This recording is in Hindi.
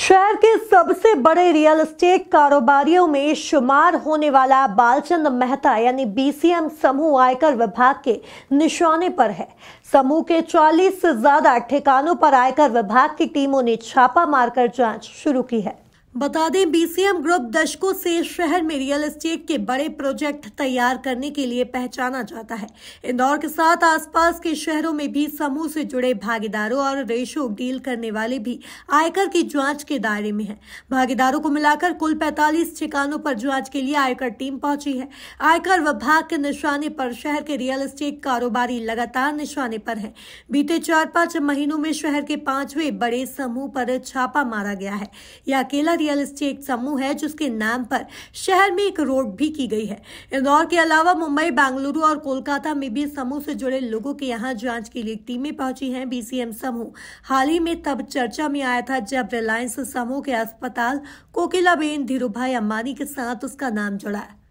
शहर के सबसे बड़े रियल एस्टेट कारोबारियों में शुमार होने वाला बालचंद मेहता यानी बीसीएम समूह आयकर विभाग के निशाने पर है समूह के 40 से ज्यादा ठिकानों पर आयकर विभाग की टीमों ने छापा मारकर जांच शुरू की है बता दें बीसीएम ग्रुप दशकों से शहर में रियल एस्टेट के बड़े प्रोजेक्ट तैयार करने के लिए पहचाना जाता है इंदौर के साथ आसपास के शहरों में भी समूह से जुड़े भागीदारों और रेशो डील करने वाले भी आयकर की जांच के दायरे में हैं। भागीदारों को मिलाकर कुल 45 ठिकानों पर जांच के लिए आयकर टीम पहुंची है आयकर विभाग के निशाने पर शहर के रियल एस्टेट कारोबारी लगातार निशाने पर है बीते चार पांच महीनों में शहर के पांचवे बड़े समूह पर छापा मारा गया है यह अकेला रियल एस्टेट समूह है जिसके नाम पर शहर में एक रोड भी की गई है इंदौर के अलावा मुंबई बेंगलुरु और कोलकाता में भी समूह से जुड़े लोगों के यहाँ जांच के लिए टीमें पहुंची हैं बीसीएम समूह हाल ही में तब चर्चा में आया था जब रिलायंस समूह के अस्पताल कोकिलाबेन भाई अम्बानी के साथ उसका नाम जुड़ा है